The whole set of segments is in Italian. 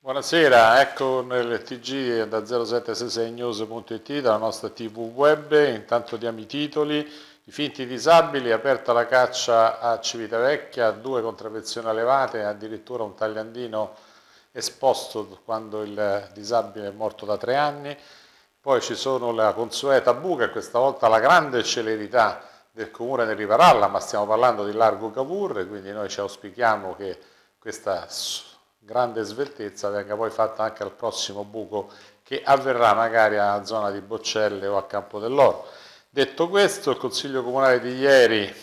Buonasera, ecco nel TG da 0766news.it, dalla nostra TV web, intanto diamo i titoli. I finti disabili, aperta la caccia a Civitavecchia, due contravvenzioni levate, addirittura un tagliandino esposto quando il disabile è morto da tre anni. Poi ci sono la consueta buca, questa volta la grande celerità del comune di Rivaralla, ma stiamo parlando di largo Cavour, quindi noi ci auspichiamo che questa grande sveltezza venga poi fatta anche al prossimo buco che avverrà magari alla zona di Boccelle o a Campo dell'Oro. Detto questo, il Consiglio Comunale di ieri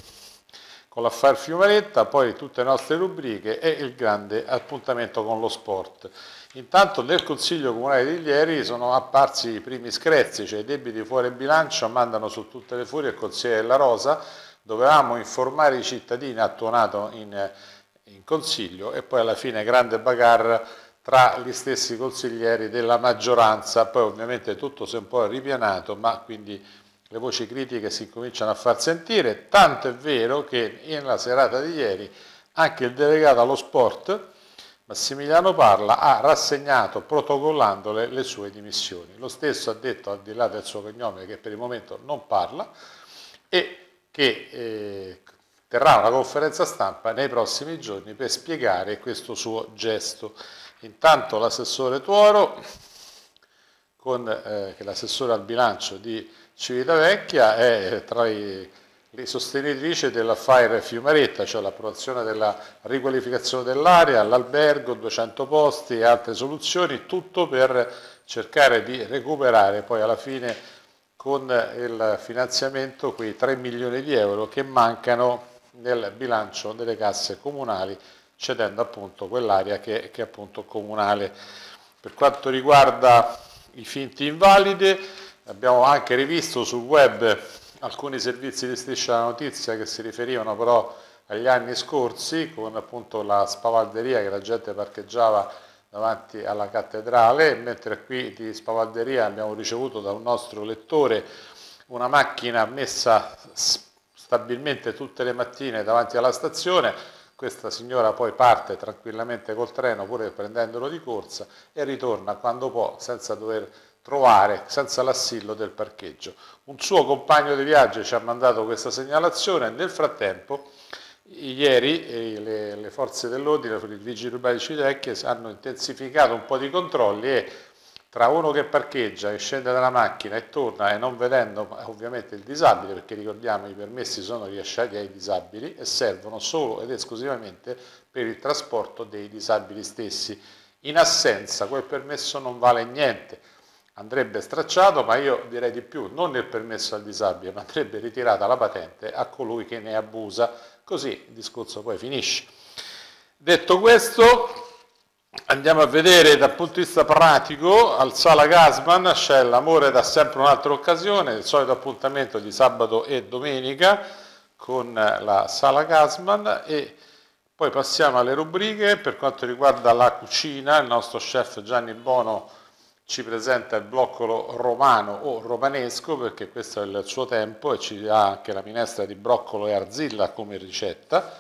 con l'affare Fiumaretta, poi tutte le nostre rubriche e il grande appuntamento con lo sport. Intanto nel Consiglio Comunale di ieri sono apparsi i primi screzzi, cioè i debiti fuori bilancio mandano su tutte le furie il Consigliere della Rosa, dovevamo informare i cittadini, ha tuonato in, in Consiglio e poi alla fine grande bagarre tra gli stessi consiglieri della maggioranza, poi ovviamente tutto si è un po' ripianato, ma quindi le voci critiche si cominciano a far sentire, tanto è vero che nella serata di ieri anche il delegato allo sport Massimiliano Parla ha rassegnato protocollandole le sue dimissioni. Lo stesso ha detto, al di là del suo cognome, che per il momento non parla e che eh, terrà una conferenza stampa nei prossimi giorni per spiegare questo suo gesto. Intanto l'assessore Tuoro, con, eh, che è l'assessore al bilancio di Civitavecchia, è tra i le sostenitrici della Fire Fiumaretta, cioè l'approvazione della riqualificazione dell'area, l'albergo, 200 posti e altre soluzioni, tutto per cercare di recuperare poi alla fine con il finanziamento quei 3 milioni di euro che mancano nel bilancio delle casse comunali, cedendo appunto quell'area che, che è appunto comunale. Per quanto riguarda i finti invalidi, abbiamo anche rivisto sul web alcuni servizi di striscia alla notizia che si riferivano però agli anni scorsi con appunto la spavalderia che la gente parcheggiava davanti alla cattedrale, mentre qui di spavalderia abbiamo ricevuto da un nostro lettore una macchina messa stabilmente tutte le mattine davanti alla stazione, questa signora poi parte tranquillamente col treno pure prendendolo di corsa e ritorna quando può senza dover trovare senza l'assillo del parcheggio. Un suo compagno di viaggio ci ha mandato questa segnalazione e nel frattempo ieri eh, le, le forze dell'ordine, i vigili urbanici Tecchie hanno intensificato un po' di controlli e tra uno che parcheggia e scende dalla macchina e torna e non vedendo ovviamente il disabile, perché ricordiamo i permessi sono rilasciati ai disabili e servono solo ed esclusivamente per il trasporto dei disabili stessi. In assenza quel permesso non vale niente, andrebbe stracciato, ma io direi di più, non il permesso al disabile, ma andrebbe ritirata la patente a colui che ne abusa, così il discorso poi finisce. Detto questo, andiamo a vedere dal punto di vista pratico, al Sala Gasman c'è l'amore da sempre un'altra occasione, il solito appuntamento di sabato e domenica con la Sala Gasman e poi passiamo alle rubriche per quanto riguarda la cucina, il nostro chef Gianni Bono ci presenta il broccolo romano o romanesco perché questo è il suo tempo e ci dà anche la minestra di broccolo e arzilla come ricetta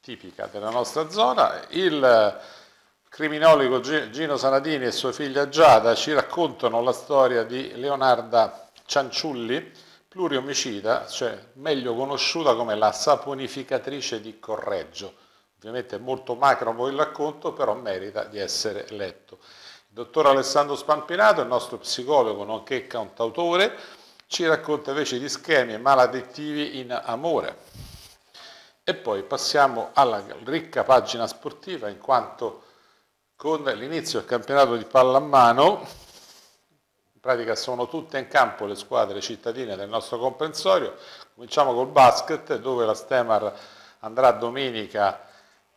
tipica della nostra zona. Il eh, criminologo Gino Sanadini e sua figlia Giada ci raccontano la storia di Leonarda Cianciulli, pluriomicida, cioè meglio conosciuta come la saponificatrice di Correggio. Ovviamente è molto macro il racconto, però merita di essere letto. Il dottor Alessandro Spampinato, il nostro psicologo, nonché cantautore, ci racconta invece di schemi maladettivi in amore. E poi passiamo alla ricca pagina sportiva, in quanto con l'inizio del campionato di pallamano, in pratica sono tutte in campo le squadre cittadine del nostro comprensorio, cominciamo col basket, dove la Stemar andrà domenica a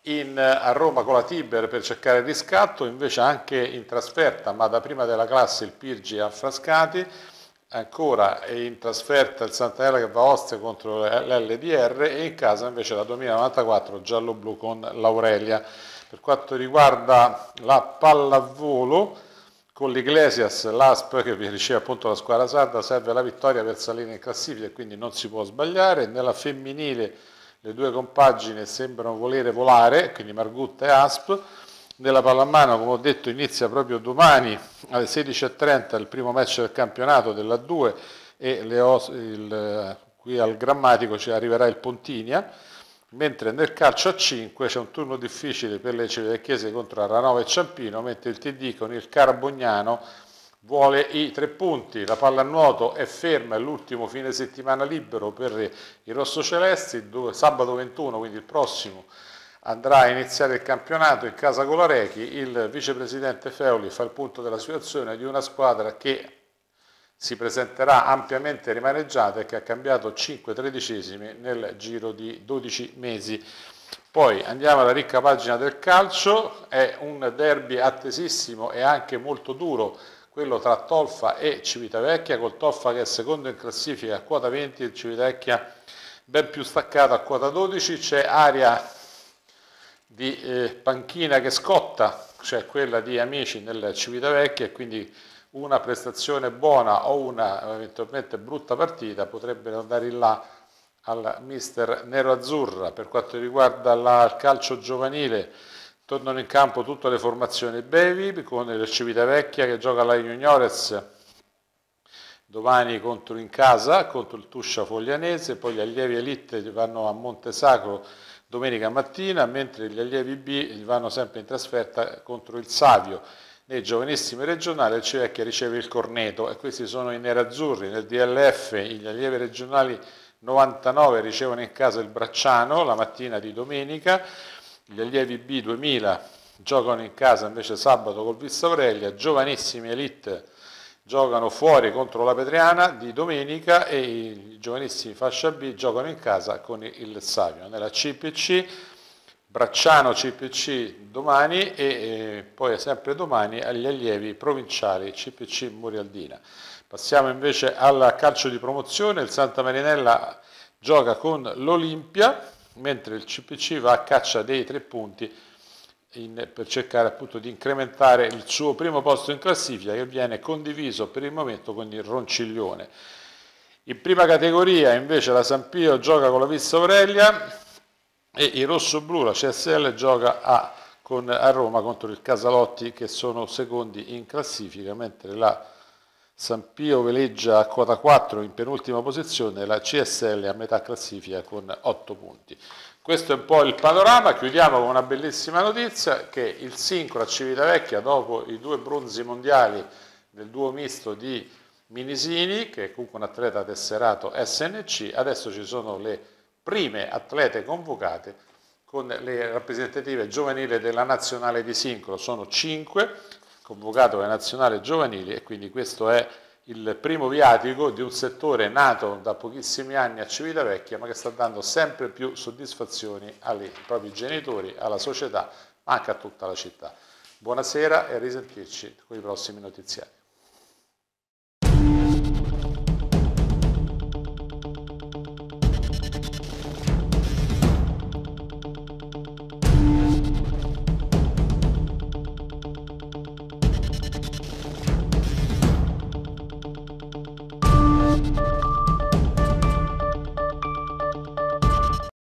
in, a Roma con la Tiber per cercare il riscatto, invece anche in trasferta, ma da prima della classe il Pirgi a Frascati, ancora in trasferta il Santanella che va a Ostia contro l'LDR e in casa invece la 2094 giallo-blu con l'Aurelia. Per quanto riguarda la pallavolo, con l'Iglesias l'ASP che vi riceve appunto la squadra sarda serve la vittoria per salire in classifica e quindi non si può sbagliare. Nella femminile le due compagine sembrano volere volare, quindi Margutta e Asp, nella pallamano, come ho detto, inizia proprio domani alle 16.30 il primo match del campionato della 2 e il, qui al grammatico ci arriverà il Pontinia, mentre nel calcio a 5 c'è un turno difficile per le Civitavecchiese contro Aranova e Ciampino, mentre il TD con il Carabognano vuole i tre punti, la pallanuoto è ferma, è l'ultimo fine settimana libero per i rossocelesti, dove, sabato 21, quindi il prossimo, andrà a iniziare il campionato in casa con la Rechi, il vicepresidente Feoli fa il punto della situazione di una squadra che si presenterà ampiamente rimaneggiata e che ha cambiato 5 tredicesimi nel giro di 12 mesi. Poi andiamo alla ricca pagina del calcio, è un derby attesissimo e anche molto duro quello tra Tolfa e Civitavecchia, col Tolfa che è secondo in classifica a quota 20 e Civitavecchia ben più staccato a quota 12, c'è aria di eh, panchina che scotta, cioè quella di Amici nel Civitavecchia e quindi una prestazione buona o una eventualmente brutta partita potrebbero andare in là al mister nero-azzurra. Per quanto riguarda la, il calcio giovanile, Tornano in campo tutte le formazioni brevi con il Civitavecchia che gioca la Juniores domani contro in casa, contro il Tuscia Foglianese, poi gli allievi Elite vanno a Montesacro domenica mattina, mentre gli allievi B vanno sempre in trasferta contro il Savio. Nei giovanissimi regionali il Civitavecchia riceve il Corneto e questi sono i nerazzurri. Nel DLF gli allievi regionali 99 ricevono in casa il Bracciano la mattina di domenica gli allievi B 2000 giocano in casa invece sabato col Vissaurelia, giovanissimi elite giocano fuori contro la Petriana di domenica e i giovanissimi fascia B giocano in casa con il Savio. Nella CPC Bracciano CPC domani e poi sempre domani agli allievi provinciali CPC Murialdina. Passiamo invece al calcio di promozione, il Santa Marinella gioca con l'Olimpia mentre il CPC va a caccia dei tre punti in, per cercare appunto di incrementare il suo primo posto in classifica che viene condiviso per il momento con il Ronciglione. In prima categoria invece la Sampio gioca con la Vista Aurelia e il rosso-blu, la CSL, gioca a, con, a Roma contro il Casalotti che sono secondi in classifica, mentre la San Pio veleggia a quota 4 in penultima posizione, la CSL a metà classifica con 8 punti. Questo è un po' il panorama, chiudiamo con una bellissima notizia che il sincro a Civitavecchia dopo i due bronzi mondiali del duo misto di Minisini, che è comunque un atleta tesserato SNC, adesso ci sono le prime atlete convocate con le rappresentative giovanili della nazionale di sincro, sono 5, convocato la nazionale giovanile e quindi questo è il primo viatico di un settore nato da pochissimi anni a Civitavecchia ma che sta dando sempre più soddisfazioni ai propri genitori, alla società ma anche a tutta la città. Buonasera e risentirci con i prossimi notiziari.